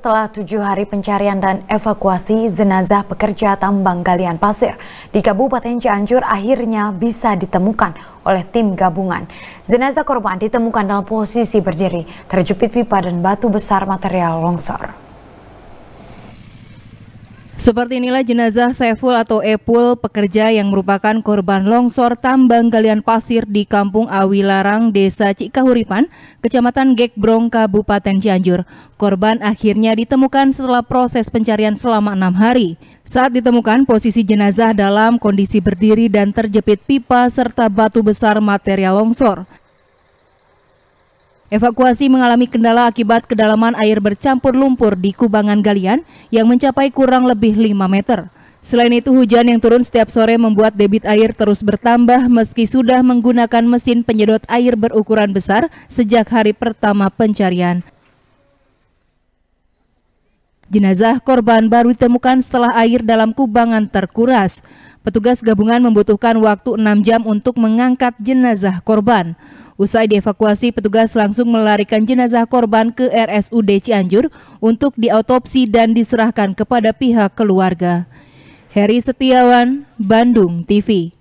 Setelah tujuh hari pencarian dan evakuasi, jenazah pekerja tambang galian pasir di Kabupaten Cianjur akhirnya bisa ditemukan oleh tim gabungan. Jenazah korban ditemukan dalam posisi berdiri, terjepit pipa dan batu besar material longsor. Seperti inilah jenazah Saiful atau Epul, pekerja yang merupakan korban longsor tambang galian pasir di Kampung Awilarang, Desa Cikahuripan, Kecamatan Gekbrong, Kabupaten Cianjur. Korban akhirnya ditemukan setelah proses pencarian selama enam hari. Saat ditemukan, posisi jenazah dalam kondisi berdiri dan terjepit pipa serta batu besar material longsor. Evakuasi mengalami kendala akibat kedalaman air bercampur lumpur di kubangan galian yang mencapai kurang lebih 5 meter. Selain itu, hujan yang turun setiap sore membuat debit air terus bertambah meski sudah menggunakan mesin penyedot air berukuran besar sejak hari pertama pencarian. Jenazah korban baru ditemukan setelah air dalam kubangan terkuras. Petugas gabungan membutuhkan waktu 6 jam untuk mengangkat jenazah korban. Usai dievakuasi, petugas langsung melarikan jenazah korban ke RSUD Cianjur untuk diautopsi dan diserahkan kepada pihak keluarga. Heri Setiawan, Bandung TV